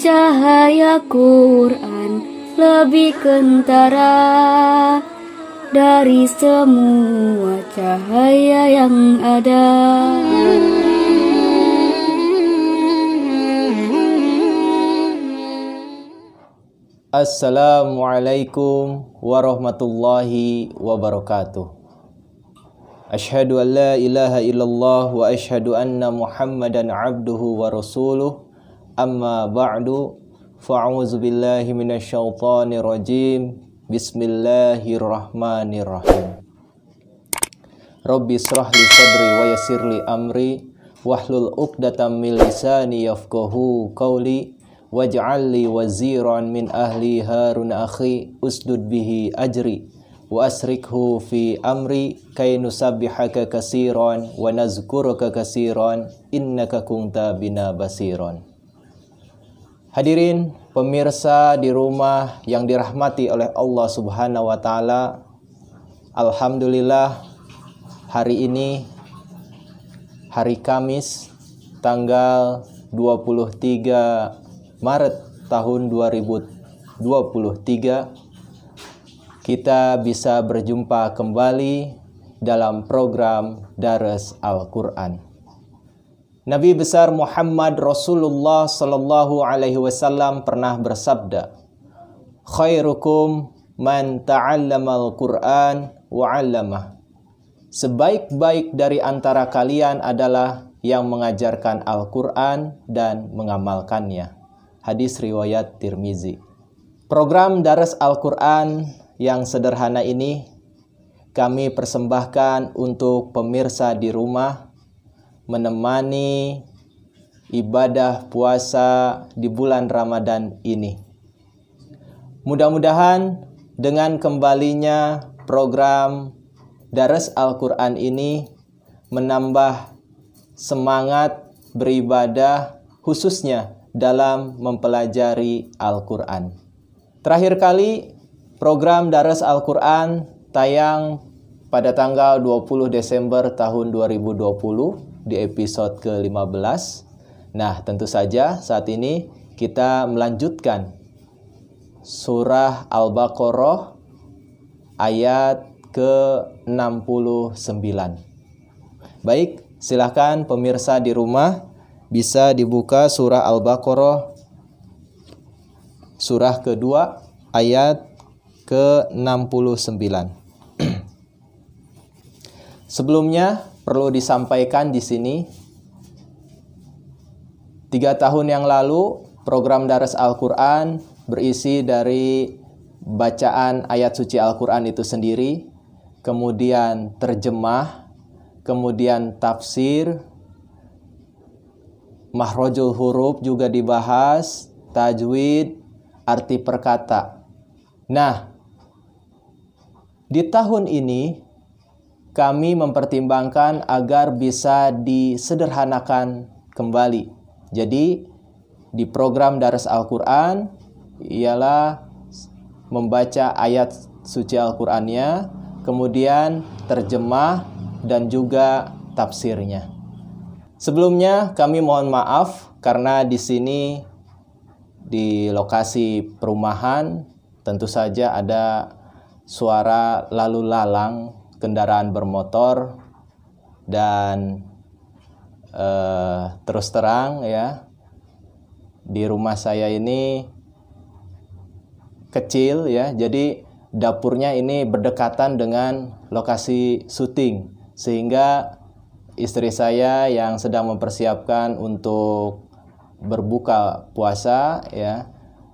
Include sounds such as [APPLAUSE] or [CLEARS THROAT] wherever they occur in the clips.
Cahaya Quran lebih kentara dari semua cahaya yang ada. Assalamualaikum warahmatullahi wabarakatuh. أشهد أن لا إله إلا الله وأشهد أن محمدا عبده ورسوله أما بعد فأعوذ بالله من الشيطان الرجيم بسم الله الرحمن الرحيم ربي اشرح لي صدري ويسر لي أمري واحلل عقدة من لساني يفقه قولي واجعل لي وزيرا من أهلي هارون أخي أسدد به أجري wa fi amri kay كي نسبحك كثيرا ونذكرك كثيرا إنك كنت bina بصيرا Hadirin pemirsa di rumah yang dirahmati oleh Allah Subhanahu wa taala. Alhamdulillah hari ini hari Kamis tanggal 23 Maret tahun 2023 kita bisa berjumpa kembali dalam program Dares Al-Qur'an. Nabi besar Muhammad Rasulullah sallallahu alaihi wasallam pernah bersabda, "Khairukum man Al Qur'an wa 'allamah." Sebaik-baik dari antara kalian adalah yang mengajarkan Al-Qur'an dan mengamalkannya. Hadis riwayat Tirmizi. Program Daras Al-Qur'an yang sederhana ini kami persembahkan untuk pemirsa di rumah menemani ibadah puasa di bulan Ramadan ini. Mudah-mudahan dengan kembalinya program Daras Al-Quran ini menambah semangat beribadah khususnya dalam mempelajari Al-Quran. Terakhir kali, Program Dares Al-Quran tayang pada tanggal 20 Desember tahun 2020 di episode ke-15. Nah, tentu saja saat ini kita melanjutkan surah Al-Baqarah ayat ke-69. Baik, silahkan pemirsa di rumah bisa dibuka surah Al-Baqarah surah kedua ayat ke-69. [CLEARS THROAT] Sebelumnya perlu disampaikan di sini tiga tahun yang lalu program Daras Al-Quran berisi dari bacaan ayat suci Al-Quran itu sendiri, kemudian terjemah, kemudian tafsir, mahrojul huruf juga dibahas, tajwid, arti perkata. Nah, di tahun ini, kami mempertimbangkan agar bisa disederhanakan kembali. Jadi, di program Daras Al-Quran ialah membaca ayat suci Al-Qurannya, kemudian terjemah dan juga tafsirnya. Sebelumnya kami mohon maaf karena di sini di lokasi perumahan tentu saja ada suara lalu lalang kendaraan bermotor dan eh, terus terang ya di rumah saya ini kecil ya jadi dapurnya ini berdekatan dengan lokasi syuting sehingga istri saya yang sedang mempersiapkan untuk berbuka puasa ya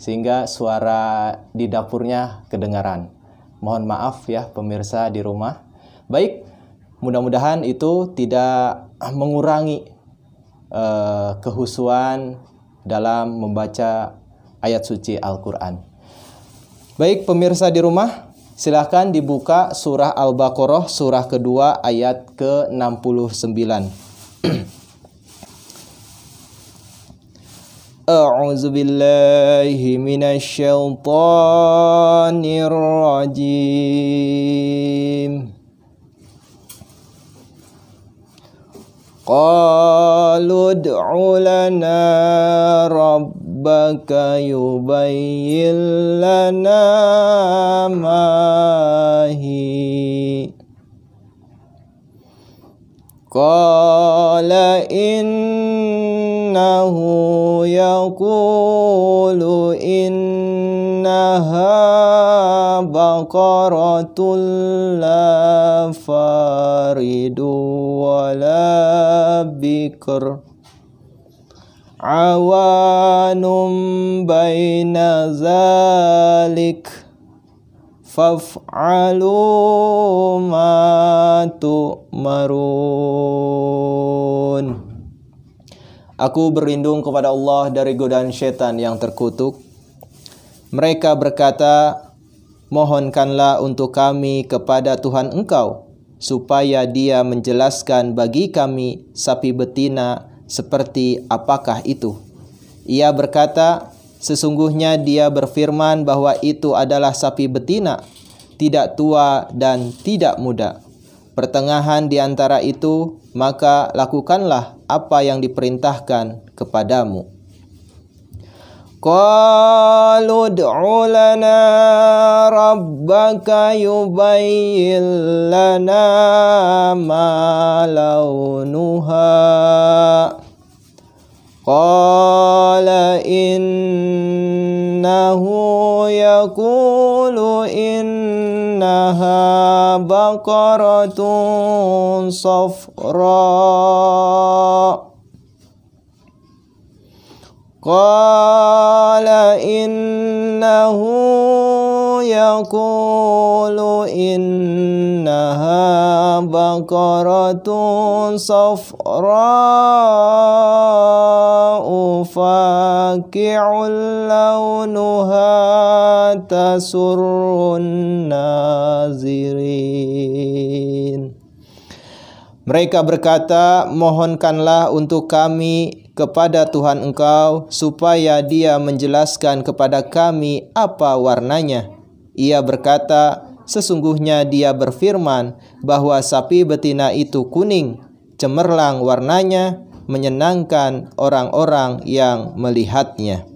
sehingga suara di dapurnya kedengaran Mohon maaf ya pemirsa di rumah. Baik, mudah-mudahan itu tidak mengurangi uh, kehusuan dalam membaca ayat suci Al-Qur'an. Baik pemirsa di rumah, silahkan dibuka surah Al-Baqarah surah kedua ayat ke-69. [CLEARS THROAT] أعوذ بالله من الشيطان الرجيم قالوا ادع لنا ربك يبين لنا ما هي قال إن إنه يقول إنها بقرة لا فارد ولا بكر عوان بين ذلك فافعلوا ما تؤمرون Aku berlindung kepada Allah dari godaan setan yang terkutuk. Mereka berkata, Mohonkanlah untuk kami kepada Tuhan Engkau, supaya Dia menjelaskan bagi kami sapi betina seperti apakah itu. Ia berkata, "Sesungguhnya Dia berfirman bahwa itu adalah sapi betina, tidak tua dan tidak muda." pertengahan di antara itu, maka lakukanlah apa yang diperintahkan kepadamu. Qalu ud'u lana rabbaka yubayyin lana ma launuha Qala innahu yakun بقرة صفراء قال إنه يقول إنها بقرة صفراء فاكع لونها تسر النازل Mereka berkata, "Mohonkanlah untuk kami kepada Tuhan Engkau, supaya Dia menjelaskan kepada kami apa warnanya." Ia berkata, "Sesungguhnya Dia berfirman bahwa sapi betina itu kuning, cemerlang warnanya, menyenangkan orang-orang yang melihatnya."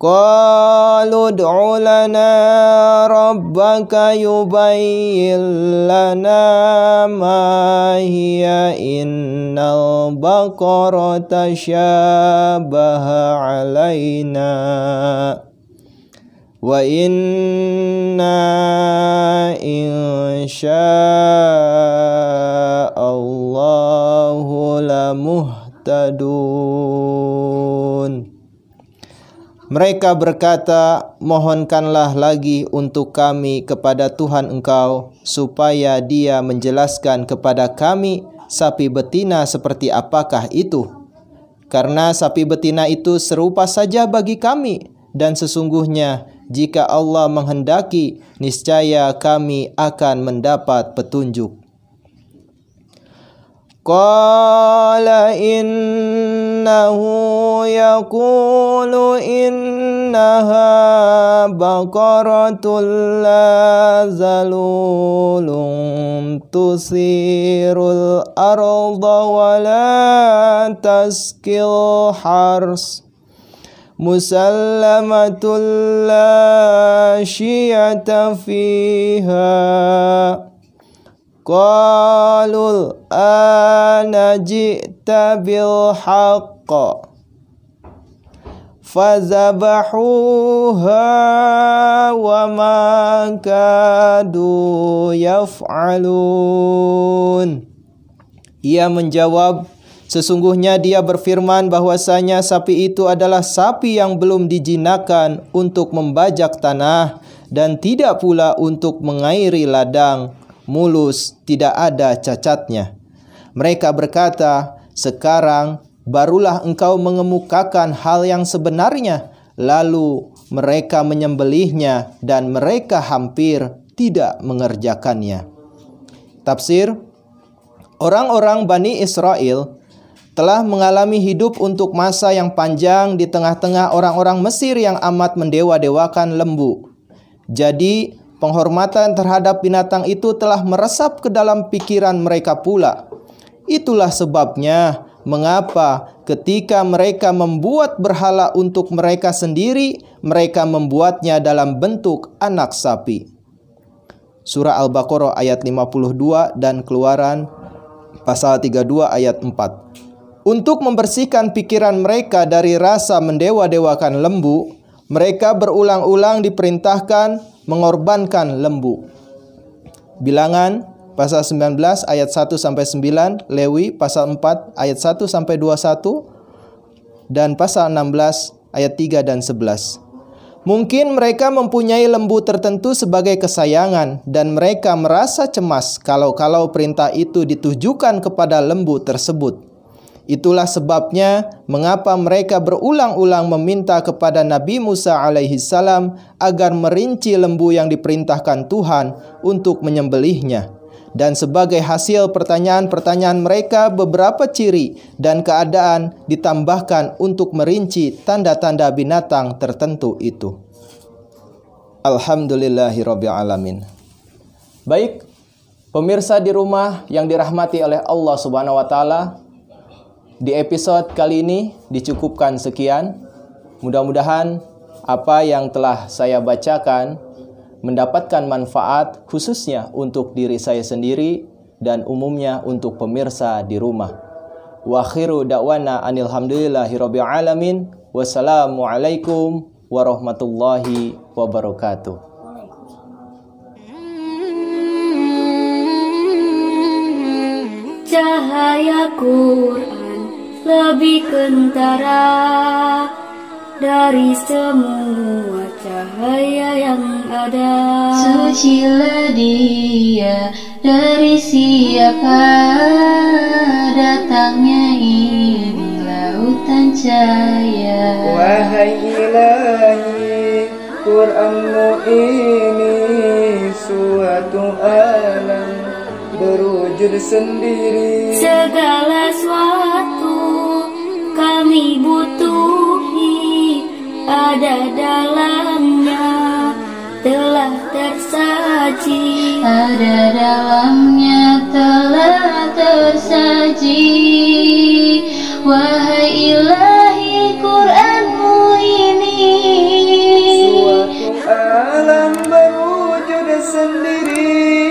قالوا ادع لنا ربك يبين لنا ما هي إن البقرة تشابه علينا وإنا إن شاء الله لمهتدون Mereka berkata, "Mohonkanlah lagi untuk kami kepada Tuhan Engkau, supaya Dia menjelaskan kepada kami sapi betina seperti apakah itu, karena sapi betina itu serupa saja bagi kami, dan sesungguhnya jika Allah menghendaki, niscaya kami akan mendapat petunjuk." قال إنه يقول إنها بقرة لا ذلول تثير الأرض ولا تسقي الحرث مسلمة لا شيئة فيها qalul ana ji'ta bil فذبحوها fazabahuha wa يفعلون Ia menjawab Sesungguhnya dia berfirman bahwasanya sapi itu adalah sapi yang belum dijinakan untuk membajak tanah dan tidak pula untuk mengairi ladang mulus, tidak ada cacatnya. Mereka berkata, "Sekarang barulah engkau mengemukakan hal yang sebenarnya." Lalu mereka menyembelihnya dan mereka hampir tidak mengerjakannya. Tafsir Orang-orang Bani Israel telah mengalami hidup untuk masa yang panjang di tengah-tengah orang-orang Mesir yang amat mendewa-dewakan lembu. Jadi, Penghormatan terhadap binatang itu telah meresap ke dalam pikiran mereka pula. Itulah sebabnya mengapa ketika mereka membuat berhala untuk mereka sendiri, mereka membuatnya dalam bentuk anak sapi. Surah Al-Baqarah ayat 52 dan Keluaran pasal 32 ayat 4. Untuk membersihkan pikiran mereka dari rasa mendewa-dewakan lembu, mereka berulang-ulang diperintahkan mengorbankan lembu. Bilangan pasal 19 ayat 1 sampai 9, Lewi pasal 4 ayat 1 sampai 21 dan pasal 16 ayat 3 dan 11. Mungkin mereka mempunyai lembu tertentu sebagai kesayangan dan mereka merasa cemas kalau-kalau perintah itu ditujukan kepada lembu tersebut. Itulah sebabnya mengapa mereka berulang-ulang meminta kepada Nabi Musa alaihi salam agar merinci lembu yang diperintahkan Tuhan untuk menyembelihnya. Dan sebagai hasil pertanyaan-pertanyaan mereka beberapa ciri dan keadaan ditambahkan untuk merinci tanda-tanda binatang tertentu itu. Alhamdulillahirabbil alamin. Baik, pemirsa di rumah yang dirahmati oleh Allah Subhanahu wa taala, di episode kali ini dicukupkan sekian. Mudah-mudahan apa yang telah saya bacakan mendapatkan manfaat khususnya untuk diri saya sendiri dan umumnya untuk pemirsa di rumah. Wa khiru da'wana anilhamdulillahirabbil alamin. Wassalamualaikum warahmatullahi wabarakatuh. Cahaya Quran lebih kentara dari semua cahaya yang ada Suci dia dari siapa datangnya ini lautan cahaya Wahai ilahi Qur'anmu ini suatu alam berwujud sendiri Segala suara telah tersaji Ada dalamnya telah tersaji Wahai ilahi Qur'anmu ini Suatu alam berwujud sendiri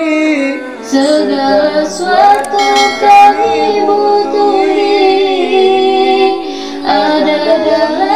Segala suatu kami butuhi Ada dalam